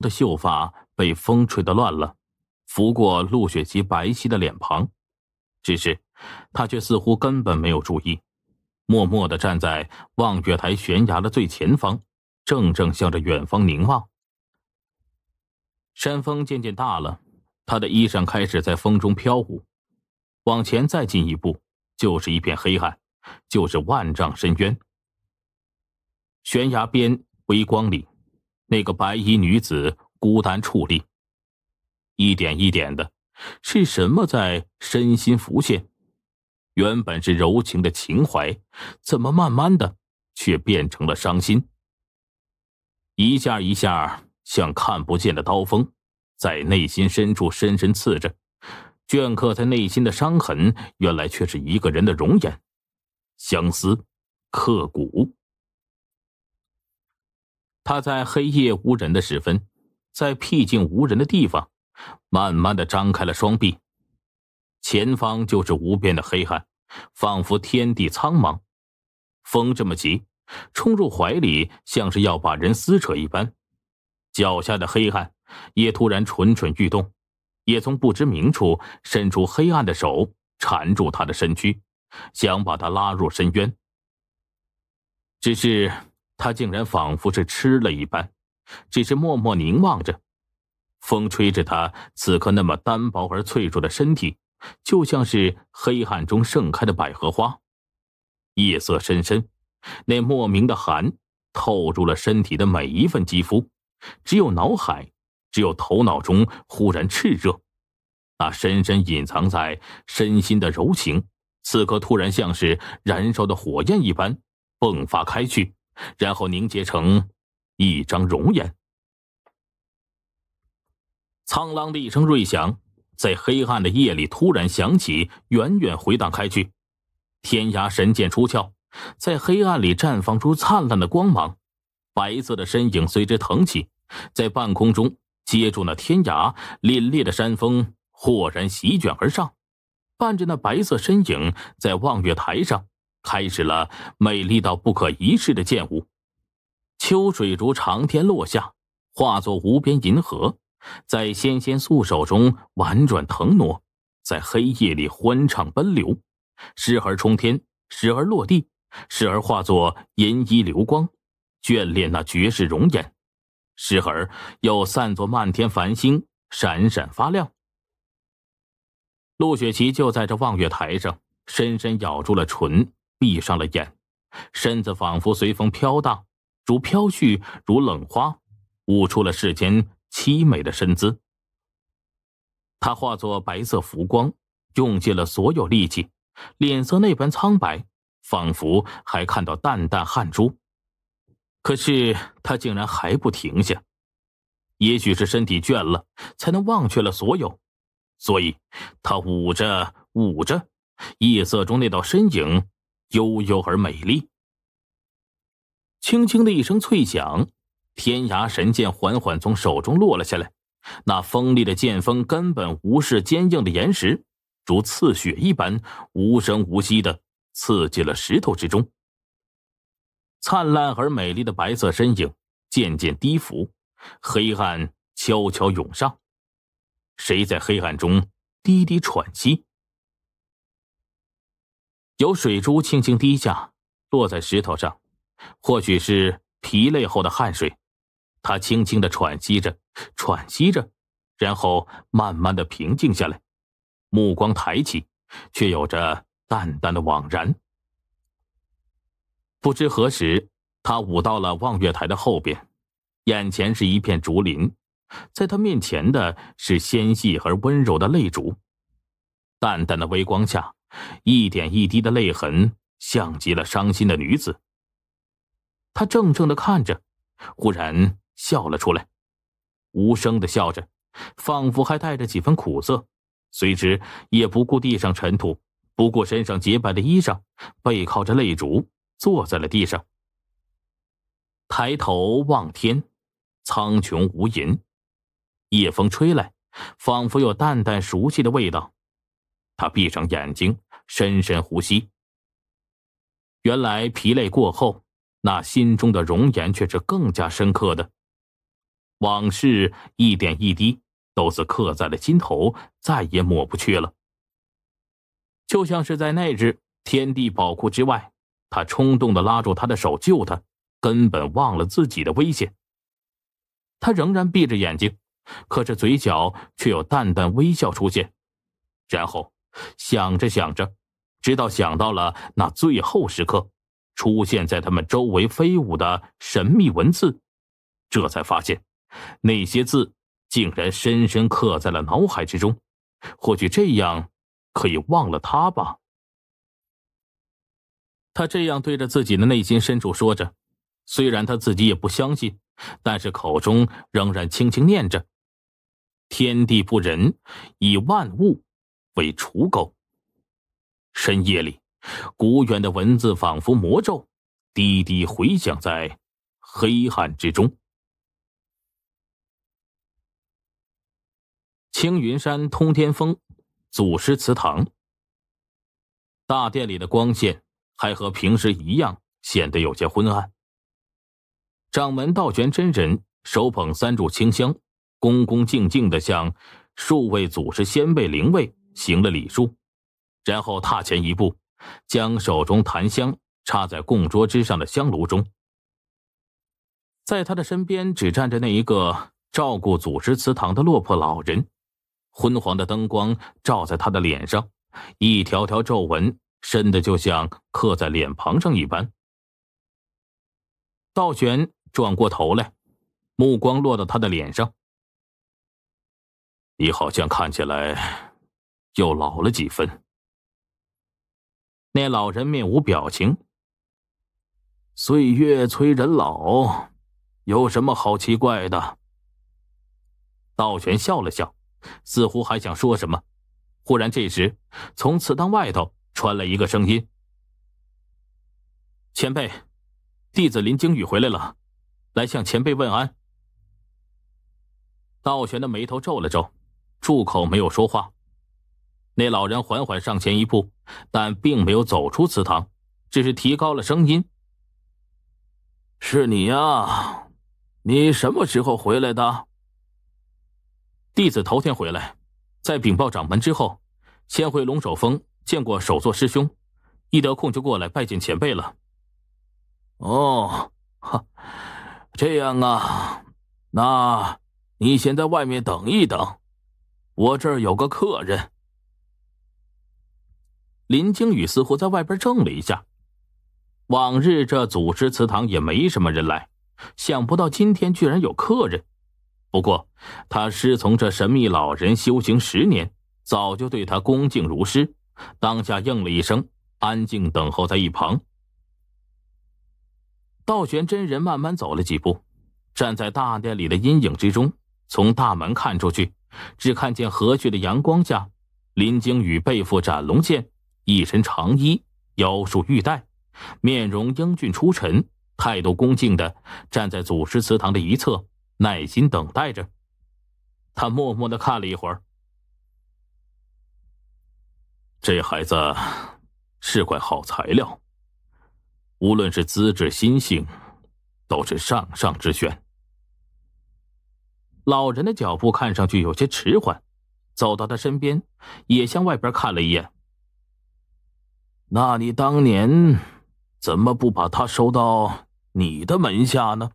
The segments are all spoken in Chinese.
的秀发被风吹得乱了，拂过陆雪琪白皙的脸庞。只是，他却似乎根本没有注意，默默的站在望月台悬崖的最前方，正正向着远方凝望。山风渐渐大了，他的衣裳开始在风中飘舞。往前再进一步，就是一片黑暗，就是万丈深渊。悬崖边微光里。那个白衣女子孤单矗立，一点一点的，是什么在身心浮现？原本是柔情的情怀，怎么慢慢的却变成了伤心？一下一下，像看不见的刀锋，在内心深处深深刺着，镌刻在内心的伤痕，原来却是一个人的容颜，相思，刻骨。他在黑夜无人的时分，在僻静无人的地方，慢慢的张开了双臂，前方就是无边的黑暗，仿佛天地苍茫。风这么急，冲入怀里像是要把人撕扯一般，脚下的黑暗也突然蠢蠢欲动，也从不知名处伸出黑暗的手缠住他的身躯，想把他拉入深渊。只是。他竟然仿佛是吃了一般，只是默默凝望着。风吹着他此刻那么单薄而脆弱的身体，就像是黑暗中盛开的百合花。夜色深深，那莫名的寒透入了身体的每一份肌肤，只有脑海，只有头脑中忽然炽热，那深深隐藏在身心的柔情，此刻突然像是燃烧的火焰一般迸发开去。然后凝结成一张容颜。苍啷的一声锐响，在黑暗的夜里突然响起，远远回荡开去。天涯神剑出鞘，在黑暗里绽放出灿烂的光芒。白色的身影随之腾起，在半空中接住那天涯。凛冽的山峰豁然席卷而上，伴着那白色身影，在望月台上。开始了美丽到不可一世的剑舞，秋水如长天落下，化作无边银河，在纤纤素手中婉转腾挪，在黑夜里欢畅奔流，时而冲天，时而落地，时而化作银衣流光，眷恋那绝世容颜，时而又散作漫天繁星，闪闪发亮。陆雪琪就在这望月台上，深深咬住了唇。闭上了眼，身子仿佛随风飘荡，如飘絮，如冷花，舞出了世间凄美的身姿。他化作白色浮光，用尽了所有力气，脸色那般苍白，仿佛还看到淡淡汗珠。可是他竟然还不停下，也许是身体倦了，才能忘却了所有。所以，他捂着捂着，夜色中那道身影。悠悠而美丽。轻轻的一声脆响，天涯神剑缓缓从手中落了下来。那锋利的剑锋根本无视坚硬的岩石，如刺血一般无声无息的刺进了石头之中。灿烂而美丽的白色身影渐渐低伏，黑暗悄悄涌上。谁在黑暗中低低喘息？有水珠轻轻滴下，落在石头上，或许是疲累后的汗水。他轻轻的喘息着，喘息着，然后慢慢的平静下来。目光抬起，却有着淡淡的惘然。不知何时，他舞到了望月台的后边，眼前是一片竹林，在他面前的是纤细而温柔的泪竹。淡淡的微光下。一点一滴的泪痕，像极了伤心的女子。他怔怔的看着，忽然笑了出来，无声的笑着，仿佛还带着几分苦涩。随之，也不顾地上尘土，不顾身上洁白的衣裳，背靠着泪烛坐在了地上。抬头望天，苍穹无垠，夜风吹来，仿佛有淡淡熟悉的味道。他闭上眼睛，深深呼吸。原来疲累过后，那心中的容颜却是更加深刻的，往事一点一滴都是刻在了心头，再也抹不去了。就像是在那日天地宝库之外，他冲动的拉住他的手救他，根本忘了自己的危险。他仍然闭着眼睛，可是嘴角却有淡淡微笑出现，然后。想着想着，直到想到了那最后时刻，出现在他们周围飞舞的神秘文字，这才发现，那些字竟然深深刻在了脑海之中。或许这样，可以忘了他吧。他这样对着自己的内心深处说着，虽然他自己也不相信，但是口中仍然轻轻念着：“天地不仁，以万物。”为刍狗。深夜里，古远的文字仿佛魔咒，滴滴回响在黑暗之中。青云山通天峰，祖师祠堂。大殿里的光线还和平时一样，显得有些昏暗。掌门道玄真人手捧三炷清香，恭恭敬敬的向数位祖师先辈灵位。行了礼数，然后踏前一步，将手中檀香插在供桌之上的香炉中。在他的身边，只站着那一个照顾祖师祠堂的落魄老人。昏黄的灯光照在他的脸上，一条条皱纹深的就像刻在脸庞上一般。道玄转过头来，目光落到他的脸上：“你好像看起来……”又老了几分。那老人面无表情。岁月催人老，有什么好奇怪的？道玄笑了笑，似乎还想说什么，忽然这时，从祠堂外头传来一个声音：“前辈，弟子林惊羽回来了，来向前辈问安。”道玄的眉头皱了皱，住口，没有说话。那老人缓缓上前一步，但并没有走出祠堂，只是提高了声音：“是你呀，你什么时候回来的？”弟子头天回来，在禀报掌门之后，先回龙首峰见过首座师兄，一得空就过来拜见前辈了。哦，哈，这样啊，那你先在外面等一等，我这儿有个客人。林惊羽似乎在外边怔了一下，往日这祖师祠堂也没什么人来，想不到今天居然有客人。不过，他师从这神秘老人修行十年，早就对他恭敬如师，当下应了一声，安静等候在一旁。道玄真人慢慢走了几步，站在大殿里的阴影之中，从大门看出去，只看见和煦的阳光下，林惊羽背负斩龙剑。一身长衣，腰束玉带，面容英俊出尘，态度恭敬的站在祖师祠堂的一侧，耐心等待着。他默默的看了一会儿，这孩子是块好材料，无论是资质心性，都是上上之选。老人的脚步看上去有些迟缓，走到他身边，也向外边看了一眼。那你当年怎么不把他收到你的门下呢？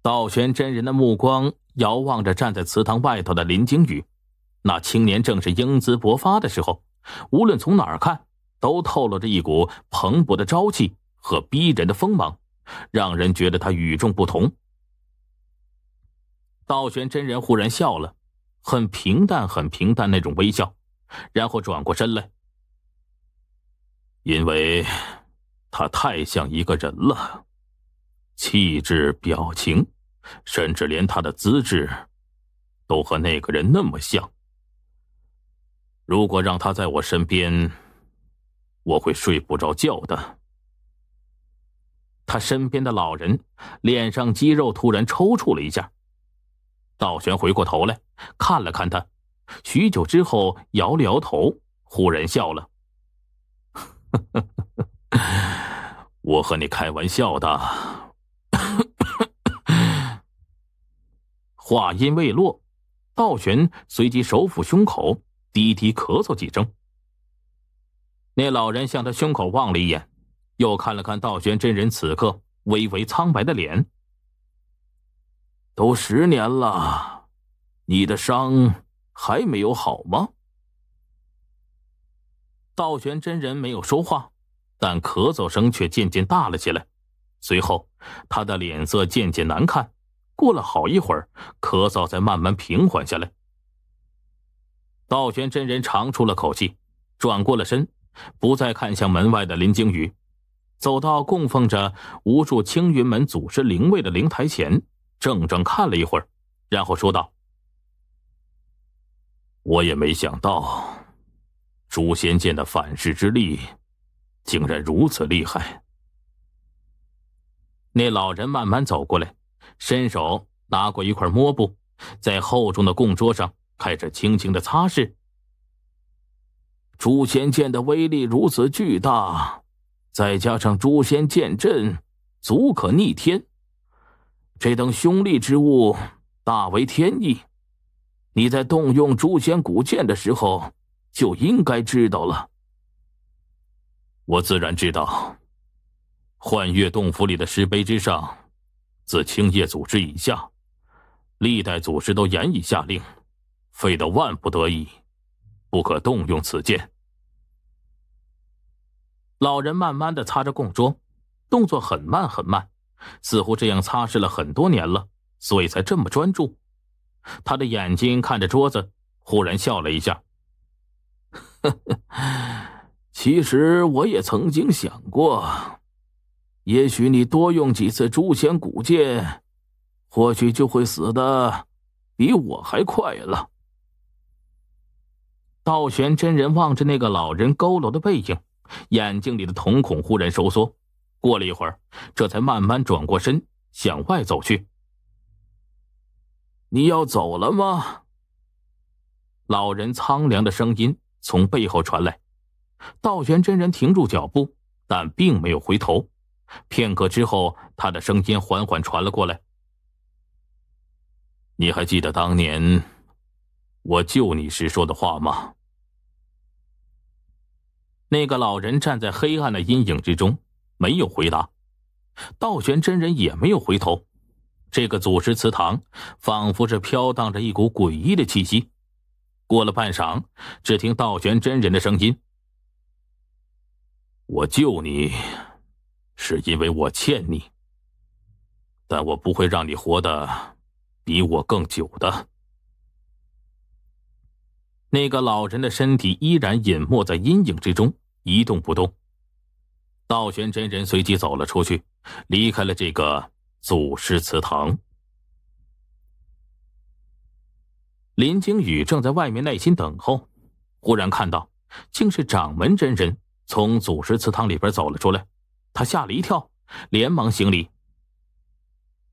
道玄真人的目光遥望着站在祠堂外头的林惊羽，那青年正是英姿勃发的时候，无论从哪儿看，都透露着一股蓬勃的朝气和逼人的锋芒，让人觉得他与众不同。道玄真人忽然笑了，很平淡，很平淡那种微笑，然后转过身来。因为他太像一个人了，气质、表情，甚至连他的资质，都和那个人那么像。如果让他在我身边，我会睡不着觉的。他身边的老人脸上肌肉突然抽搐了一下，道玄回过头来看了看他，许久之后摇了摇头，忽然笑了。我和你开玩笑的。话音未落，道玄随即手抚胸口，低低咳嗽几声。那老人向他胸口望了一眼，又看了看道玄真人此刻微微苍白的脸。都十年了，你的伤还没有好吗？道玄真人没有说话，但咳嗽声却渐渐大了起来。随后，他的脸色渐渐难看。过了好一会儿，咳嗽才慢慢平缓下来。道玄真人长出了口气，转过了身，不再看向门外的林惊羽，走到供奉着无数青云门祖师灵位的灵台前，怔怔看了一会儿，然后说道：“我也没想到。”诛仙剑的反噬之力，竟然如此厉害！那老人慢慢走过来，伸手拿过一块抹布，在厚重的供桌上开始轻轻的擦拭。诛仙剑的威力如此巨大，再加上诛仙剑阵，足可逆天。这等凶力之物，大为天意。你在动用诛仙古剑的时候。就应该知道了。我自然知道，幻月洞府里的石碑之上，自青叶组织以下，历代组织都严以下令，废到万不得已，不可动用此剑。老人慢慢的擦着供桌，动作很慢很慢，似乎这样擦拭了很多年了，所以才这么专注。他的眼睛看着桌子，忽然笑了一下。呵呵，其实我也曾经想过，也许你多用几次诛仙古剑，或许就会死的比我还快了。道玄真人望着那个老人佝偻的背影，眼睛里的瞳孔忽然收缩，过了一会儿，这才慢慢转过身向外走去。你要走了吗？老人苍凉的声音。从背后传来，道玄真人停住脚步，但并没有回头。片刻之后，他的声音缓缓传了过来：“你还记得当年我救你时说的话吗？”那个老人站在黑暗的阴影之中，没有回答。道玄真人也没有回头。这个祖师祠堂仿佛是飘荡着一股诡异的气息。过了半晌，只听道玄真人的声音：“我救你，是因为我欠你。但我不会让你活得比我更久的。”那个老人的身体依然隐没在阴影之中，一动不动。道玄真人随即走了出去，离开了这个祖师祠堂。林惊羽正在外面耐心等候，忽然看到，竟是掌门真人从祖师祠堂里边走了出来，他吓了一跳，连忙行礼。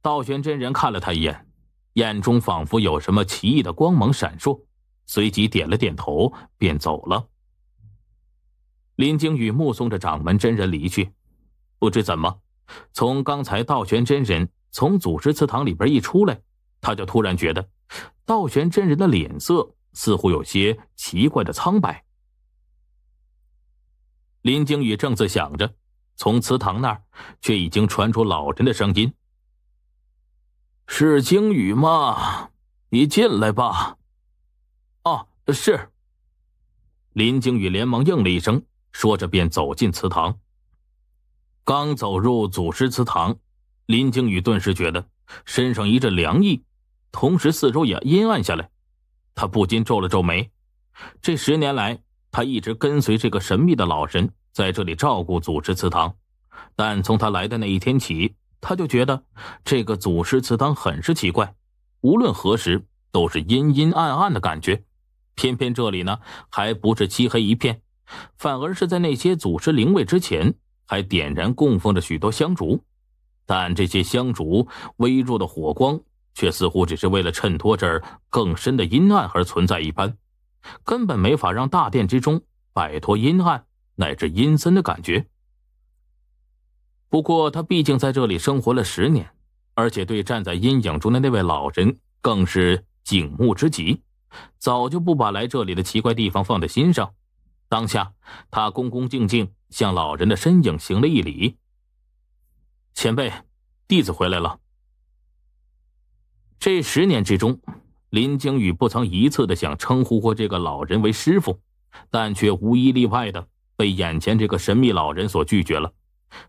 道玄真人看了他一眼，眼中仿佛有什么奇异的光芒闪烁，随即点了点头，便走了。林惊羽目送着掌门真人离去，不知怎么，从刚才道玄真人从祖师祠堂里边一出来，他就突然觉得。道玄真人的脸色似乎有些奇怪的苍白。林惊羽正自想着，从祠堂那儿却已经传出老人的声音：“是惊羽吗？你进来吧。”“哦，是。”林惊羽连忙应了一声，说着便走进祠堂。刚走入祖师祠堂，林惊羽顿时觉得身上一阵凉意。同时，四周也阴暗下来，他不禁皱了皱眉。这十年来，他一直跟随这个神秘的老人在这里照顾祖师祠堂，但从他来的那一天起，他就觉得这个祖师祠堂很是奇怪。无论何时，都是阴阴暗暗的感觉。偏偏这里呢，还不是漆黑一片，反而是在那些祖师灵位之前，还点燃供奉着许多香烛。但这些香烛微弱的火光。却似乎只是为了衬托这儿更深的阴暗而存在一般，根本没法让大殿之中摆脱阴暗乃至阴森的感觉。不过他毕竟在这里生活了十年，而且对站在阴影中的那位老人更是敬慕之极，早就不把来这里的奇怪地方放在心上。当下他恭恭敬敬向老人的身影行了一礼：“前辈，弟子回来了。”这十年之中，林惊羽不曾一次的想称呼过这个老人为师傅，但却无一例外的被眼前这个神秘老人所拒绝了。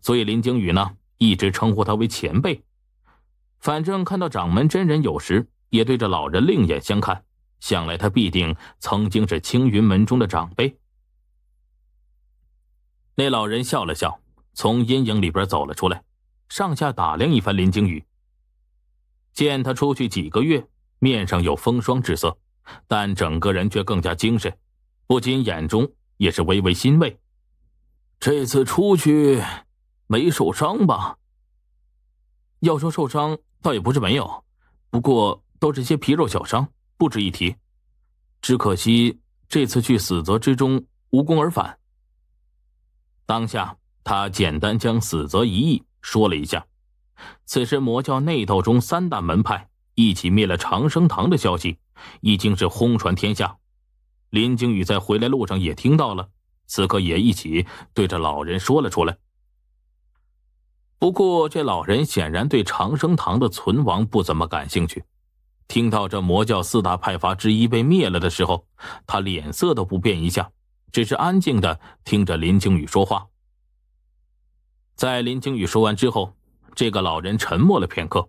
所以林惊羽呢，一直称呼他为前辈。反正看到掌门真人有时也对着老人另眼相看，想来他必定曾经是青云门中的长辈。那老人笑了笑，从阴影里边走了出来，上下打量一番林惊羽。见他出去几个月，面上有风霜之色，但整个人却更加精神，不禁眼中也是微微欣慰。这次出去没受伤吧？要说受伤，倒也不是没有，不过都是些皮肉小伤，不值一提。只可惜这次去死泽之中无功而返。当下，他简单将死泽一役说了一下。此时，魔教内斗中三大门派一起灭了长生堂的消息，已经是轰传天下。林惊羽在回来路上也听到了，此刻也一起对着老人说了出来。不过，这老人显然对长生堂的存亡不怎么感兴趣。听到这魔教四大派阀之一被灭了的时候，他脸色都不变一下，只是安静的听着林靖宇说话。在林靖宇说完之后。这个老人沉默了片刻。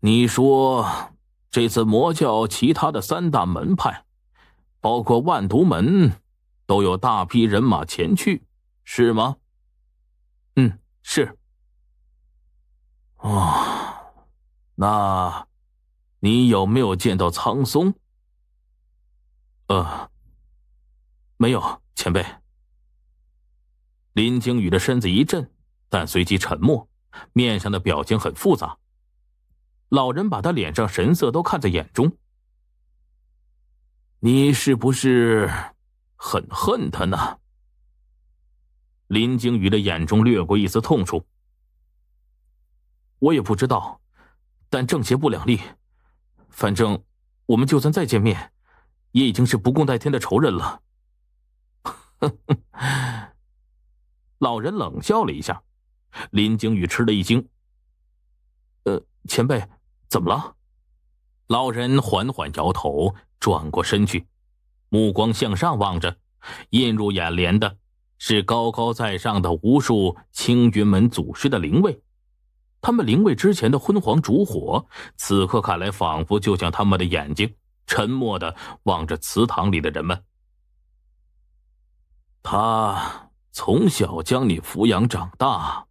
你说这次魔教其他的三大门派，包括万毒门，都有大批人马前去，是吗？嗯，是。哦，那，你有没有见到苍松？呃，没有，前辈。林惊羽的身子一震。但随即沉默，面上的表情很复杂。老人把他脸上神色都看在眼中。你是不是很恨他呢？林惊羽的眼中掠过一丝痛楚。我也不知道，但正邪不两立，反正我们就算再见面，也已经是不共戴天的仇人了。老人冷笑了一下。林惊宇吃了一惊，“呃，前辈，怎么了？”老人缓缓摇头，转过身去，目光向上望着，映入眼帘的是高高在上的无数青云门祖师的灵位。他们灵位之前的昏黄烛火，此刻看来仿佛就像他们的眼睛，沉默的望着祠堂里的人们。他从小将你抚养长大。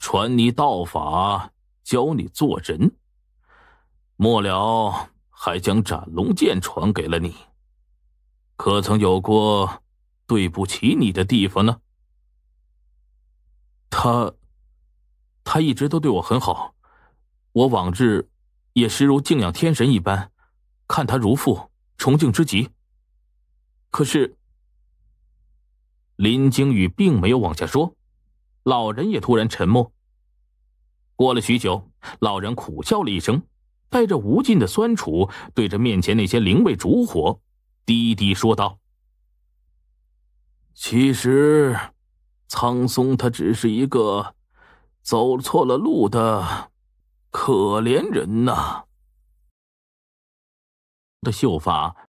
传你道法，教你做人。末了，还将斩龙剑传给了你。可曾有过对不起你的地方呢？他，他一直都对我很好。我往日也实如敬仰天神一般，看他如父，崇敬之极。可是，林惊羽并没有往下说。老人也突然沉默。过了许久，老人苦笑了一声，带着无尽的酸楚，对着面前那些灵位烛火，低低说道：“其实，苍松他只是一个走错了路的可怜人呐。”的秀发。